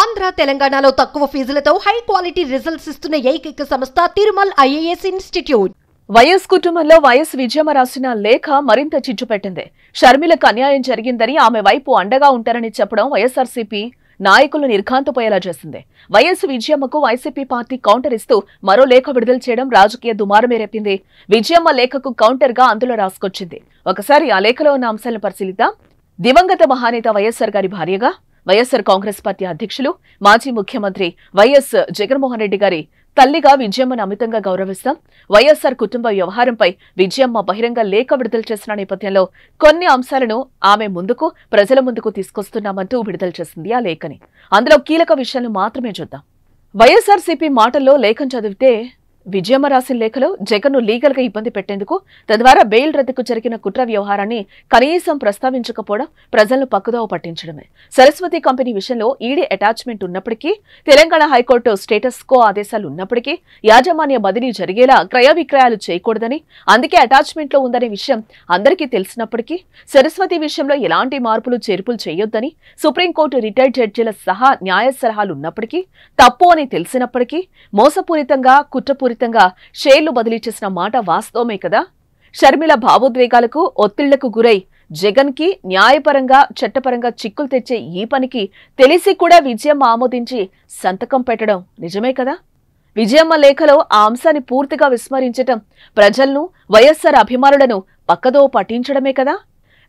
ఆంధ్ర తెలంగాణలో తక్కువ ఫీజులతో high quality results ఇస్తున్న ఏకైక సంస్థ తిరుమల్ ఐఏఎస్ ఇన్స్టిట్యూట్ వైఎస్ కుటుంబంలో వైఎస్ విజయమ్మ రాసిన లేఖ మరింత చిచ్చు పెట్టింది షర్మిలకు అన్యాయం జరిగిందని ఆమె వైపు అండగా ఉంటారని చెప్పడం వైఎస్ఆర్సీపీ నాయకులు నిర్ఘాంతపోయేలా చేసింది వైఎస్ విజయమ్మకు వైసీపీ పార్టీ కౌంటర్ ఇస్తూ మరో లేఖ విడుదల చేయడం రాజకీయ దుమారమే రేపింది విజయమ్మ లేఖకు కౌంటర్ గా అందులో రాసుకొచ్చింది ఒకసారి ఆ లేఖలో ఉన్న అంశాలను పరిశీలిద్దాం దివంగత మహానేత వైఎస్ఆర్ గారి భార్యగా వైఎస్సార్ కాంగ్రెస్ పార్టీ అధ్యక్షులు మాజీ ముఖ్యమంత్రి వైఎస్ జగన్మోహన్ రెడ్డి గారి తల్లిగా విజయమ్మను అమితంగా గౌరవిస్తాం వైఎస్సార్ కుటుంబ వ్యవహారంపై విజయమ్మ బహిరంగ లేఖ విడుదల చేసిన నేపథ్యంలో కొన్ని అంశాలను ఆమె ముందుకు ప్రజల ముందుకు తీసుకొస్తున్నామంటూ విడుదల చేసింది ఆ లేఖని అందులో కీలక విషయాలు మాత్రమే చూద్దాం వైఎస్ఆర్సీపీ మాటల్లో లేఖం చదివితే విజయమ్మ రాసిన లేఖలో జగన్ను లీగల్గా ఇబ్బంది పెట్టేందుకు తద్వారా బెయిల్ రద్దుకు జరిగిన కుట్ర వ్యవహారాన్ని కనీసం ప్రస్తావించకపోవడం ప్రజలను పక్కుదోవ పట్టించడమే సరస్వతి కంపెనీ విషయంలో ఈడీ అటాచ్మెంట్ ఉన్నప్పటికీ తెలంగాణ హైకోర్టు స్టేటస్ కో ఆదేశాలు ఉన్నప్పటికీ యాజమాన్య బదిలీ జరిగేలా క్రయ విక్రయాలు చేయకూడదని అందుకే అటాచ్మెంట్లో ఉందనే విషయం అందరికీ తెలిసినప్పటికీ సరస్వతి విషయంలో ఎలాంటి మార్పులు చేర్పులు చేయొద్దని సుప్రీంకోర్టు రిటైర్డ్ జడ్జీల సహా న్యాయ సలహాలు ఉన్నప్పటికీ తప్పు అని తెలిసినప్పటికీ మోసపూరితంగా కుట్రపూరి రాతపూరితంగా షేర్లు బదిలీ చేసిన మాట వాస్తవమే కదా షర్మిల భావోద్వేగాలకు ఒత్తిళ్లకు గురై జగన్ కి న్యాయపరంగా చట్టపరంగా చిక్కులు తెచ్చే ఈ పనికి తెలిసి కూడా విజయమ్మ ఆమోదించి సంతకం పెట్టడం నిజమే కదా విజయమ్మ లేఖలో ఆ అంశాన్ని పూర్తిగా విస్మరించటం ప్రజలను వైఎస్సార్ అభిమానులను పక్కదో పఠించడమే కదా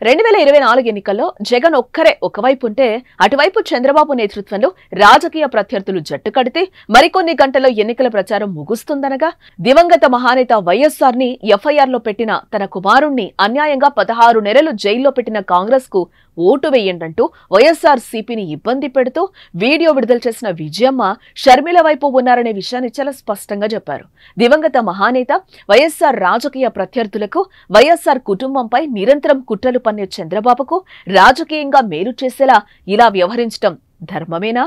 రెండు వేల ఇరవై నాలుగు ఎన్నికల్లో జగన్ ఒక్కరే ఒకవైపు ఉంటే అటువైపు చంద్రబాబు నేతృత్వంలో రాజకీయ ప్రత్యర్థులు జట్టు కడితే మరికొన్ని గంటల్లో ఎన్నికల ప్రచారం ముగుస్తుందనగా దివంగత మహానేత వైఎస్సార్ ని ఎఫ్ఐఆర్ లో పెట్టిన తన కుమారుణ్ణి అన్యాయంగా పదహారు నెలలు జైల్లో పెట్టిన కాంగ్రెస్ కు ఓటు వేయండి అంటూ సిపిని ఇబ్బంది పెడుతూ వీడియో విడుదల చేసిన విజయమ్మ షర్మిల వైపు ఉన్నారనే విషయాన్ని చాలా స్పష్టంగా చెప్పారు దివంగత మహానేత వైఎస్ఆర్ రాజకీయ ప్రత్యర్థులకు వైఎస్ఆర్ కుటుంబంపై నిరంతరం కుట్రలు పన్నే చంద్రబాబుకు రాజకీయంగా మేలు చేసేలా ఇలా వ్యవహరించడం ధర్మమేనా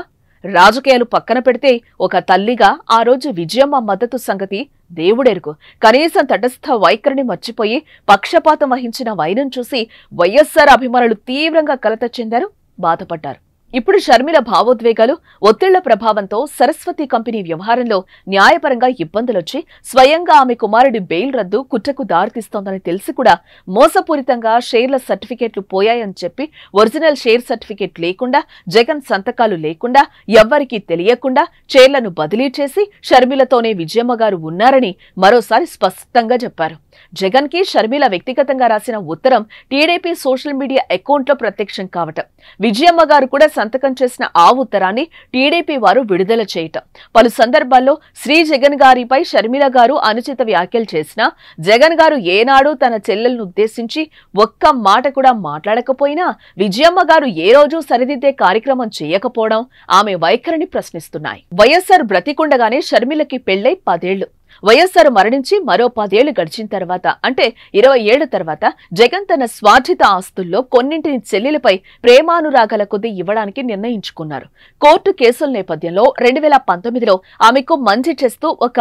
రాజకీయాలు పక్కన పెడితే ఒక తల్లిగా ఆ రోజు విజయమ్మ మద్దతు సంగతి దేవుడెరుకు కనీసం తటస్థ వైఖరిని మర్చిపోయి పక్షపాతం వహించిన వైనం చూసి వైఎస్సార్ అభిమానులు తీవ్రంగా కలత చెందారు బాధపడ్డారు ఇప్పుడు షర్మిల భావోద్వేగాలు ఒత్తిళ్ల ప్రభావంతో సరస్వతి కంపెనీ వ్యవహారంలో న్యాయపరంగా ఇబ్బందులొచ్చి స్వయంగా ఆమె కుమారుడి బెయిల్ రద్దు కుట్రకు దారితీస్తోందని తెలిసి కూడా మోసపూరితంగా షేర్ల సర్టిఫికేట్లు పోయాయని చెప్పి ఒరిజినల్ షేర్ సర్టిఫికేట్ లేకుండా జగన్ సంతకాలు లేకుండా ఎవ్వరికీ తెలియకుండా షేర్లను బదిలీ చేసి షర్మిలతోనే విజయమ్మ గారు ఉన్నారని మరోసారి స్పష్టంగా చెప్పారు జగన్ కి షర్మిల వ్యక్తిగతంగా రాసిన ఉత్తరం టీడీపీ సోషల్ మీడియా అకౌంట్లో ప్రత్యక్షం కావటం విజయమ్మ గారు కూడా సంతకం చేసిన ఆ ఉత్తరాన్ని టీడీపీ వారు విడుదల చేయటం పలు సందర్భాల్లో శ్రీ జగన్ గారిపై షర్మిల గారు అనుచిత వ్యాఖ్యలు చేసినా జగన్ గారు ఏనాడు తన చెల్లెలను ఉద్దేశించి ఒక్క మాట కూడా మాట్లాడకపోయినా విజయమ్మ గారు ఏ రోజు సరిదిద్దే కార్యక్రమం చేయకపోవడం ఆమె వైఖరిని ప్రశ్నిస్తున్నాయి వైఎస్సార్ బ్రతికుండగానే షర్మిలకి పెళ్లై పదేళ్లు వైఎస్సార్ మరణించి మరో పదేళ్లు గడిచిన తర్వాత అంటే ఇరవై ఏళ్ల తర్వాత జగన్ తన స్వార్థిత ఆస్తుల్లో కొన్నింటిని చెల్లెలపై ప్రేమానురాగాల కొద్దీ ఇవ్వడానికి నిర్ణయించుకున్నారు కోర్టు కేసుల నేపథ్యంలో రెండు వేల పంతొమ్మిదిలో ఆమెకు మంచి చేస్తూ ఒక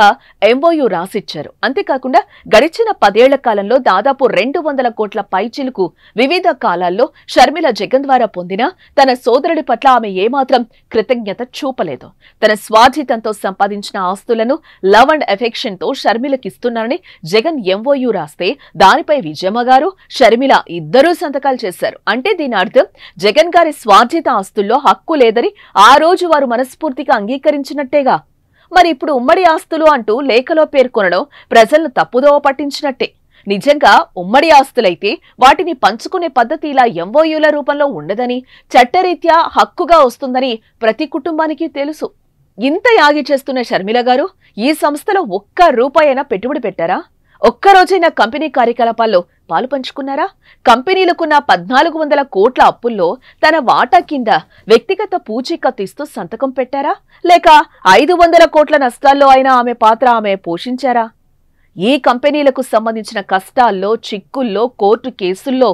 ఎంఓయూ రాసిచ్చారు అంతేకాకుండా గడిచిన పదేళ్ల కాలంలో దాదాపు రెండు వందల కోట్ల పైచిలుకు వివిధ కాలాల్లో షర్మిల జగన్ ద్వారా పొందిన తన సోదరుడి పట్ల ఆమె ఏమాత్రం కృతజ్ఞత చూపలేదు తన స్వాధీతంతో సంపాదించిన ఆస్తులను లవ్ అండ్ ఎఫెక్షన్ తో షర్మిలకిస్తున్నారని జగన్ ఎంఓయూ రాస్తే దానిపై విజయమ్మ గారు షర్మిల ఇద్దరూ సంతకాలు చేశారు అంటే దీని అర్థం జగన్ గారి స్వార్థిత ఆస్తుల్లో హక్కు లేదని ఆ రోజు వారు మనస్ఫూర్తిగా అంగీకరించినట్టేగా మరి ఇప్పుడు ఉమ్మడి ఆస్తులు అంటూ లేఖలో పేర్కొనడం ప్రజలను తప్పుదోవ పట్టించినట్టే నిజంగా ఉమ్మడి ఆస్తులైతే వాటిని పంచుకునే పద్ధతి ఇలా ఎంఓయూల రూపంలో ఉండదని చట్టరీత్యా హక్కుగా వస్తుందని ప్రతి కుటుంబానికి తెలుసు ఇంత యాగి చేస్తున్న షర్మిల గారు ఈ సంస్థలో ఒక్క రూపాయైనా పెట్టుబడి పెట్టారా ఒక్కరోజైనా కంపెనీ కార్యకలాపాల్లో పాలు పంచుకున్నారా కంపెనీలకున్న పద్నాలుగు వందల కోట్ల అప్పుల్లో తన వాటా కింద వ్యక్తిగత పూచీకత్తు ఇస్తూ సంతకం పెట్టారా లేక ఐదు వందల కోట్ల నష్టాల్లో అయినా ఆమె పాత్ర ఆమె పోషించారా ఈ కంపెనీలకు సంబంధించిన కష్టాల్లో చిక్కుల్లో కోర్టు కేసుల్లో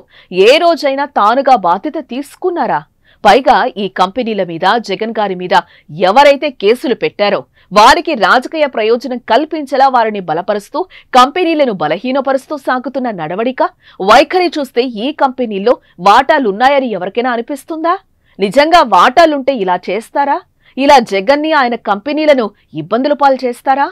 ఏ రోజైనా తానుగా బాధ్యత తీసుకున్నారా పైగా ఈ కంపెనీల మీద జగన్ గారి మీద ఎవరైతే కేసులు పెట్టారో వారికి రాజకీయ ప్రయోజనం కల్పించేలా వారిని బలపరుస్తూ కంపెనీలను బలహీనపరుస్తూ సాగుతున్న నడవడిక వైఖరి చూస్తే ఈ కంపెనీల్లో వాటాలున్నాయని ఎవరికైనా అనిపిస్తుందా నిజంగా వాటాలుంటే ఇలా చేస్తారా ఇలా జగన్ని ఆయన కంపెనీలను ఇబ్బందులు పాలు చేస్తారా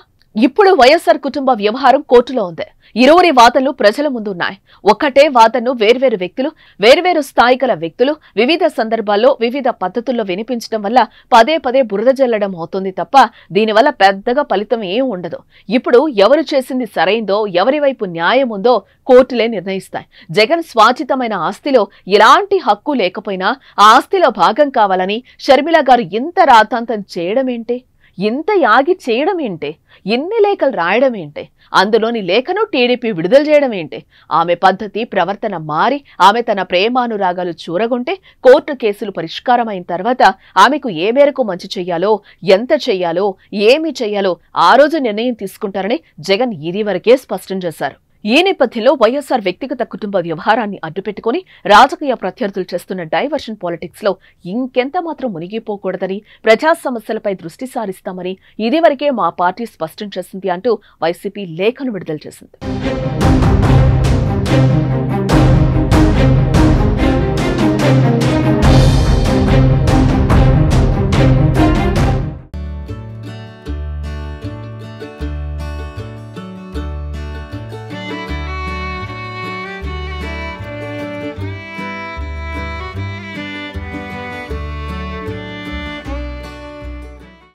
ఇప్పుడు వైఎస్ఆర్ కుటుంబ వ్యవహారం కోర్టులో ఉంది ఇరువురి వాదనలు ప్రజల ముందున్నాయి ఒక్కటే వాదనను వేర్వేరు వ్యక్తులు వేర్వేరు స్థాయి వ్యక్తులు వివిధ సందర్భాల్లో వివిధ పద్ధతుల్లో వినిపించడం వల్ల పదే పదే బురద జల్లడం అవుతుంది తప్ప దీనివల్ల పెద్దగా ఫలితం ఏం ఉండదు ఇప్పుడు ఎవరు చేసింది సరైందో ఎవరి వైపు న్యాయం ఉందో కోర్టులే నిర్ణయిస్తాయి జగన్ స్వాచితమైన ఆస్తిలో ఎలాంటి హక్కు లేకపోయినా ఆ ఆస్తిలో భాగం కావాలని షర్మిల గారు ఇంత రాతాంతం చేయడమేంటి ఇంత యాగి చేయడం ఏంటి ఎన్ని లేఖలు రాయడం ఏంటి అందులోని లేఖను టీడీపీ విడుదల చేయడం ఏంటి ఆమె పద్ధతి ప్రవర్తన మారి ఆమె తన ప్రేమానురాగాలు చూరగుంటే కోర్టు కేసులు పరిష్కారం అయిన తర్వాత ఆమెకు ఏ మేరకు మంచి చెయ్యాలో ఎంత చెయ్యాలో ఏమి చెయ్యాలో ఆ రోజు నిర్ణయం తీసుకుంటారని జగన్ ఇది స్పష్టం చేశారు ఈ నేపథ్యంలో వైఎస్సార్ వ్యక్తిగత కుటుంబ వ్యవహారాన్ని అడ్డుపెట్టుకుని రాజకీయ ప్రత్యర్థులు చేస్తున్న డైవర్షన్ పాలిటిక్స్ లో ఇంకెంత మాత్రం మునిగిపోకూడదని ప్రజా సమస్యలపై దృష్టి సారిస్తామని ఇదివరకే మా పార్టీ స్పష్టం చేసింది అంటూ వైసీపీ లేఖను విడుదల చేసింది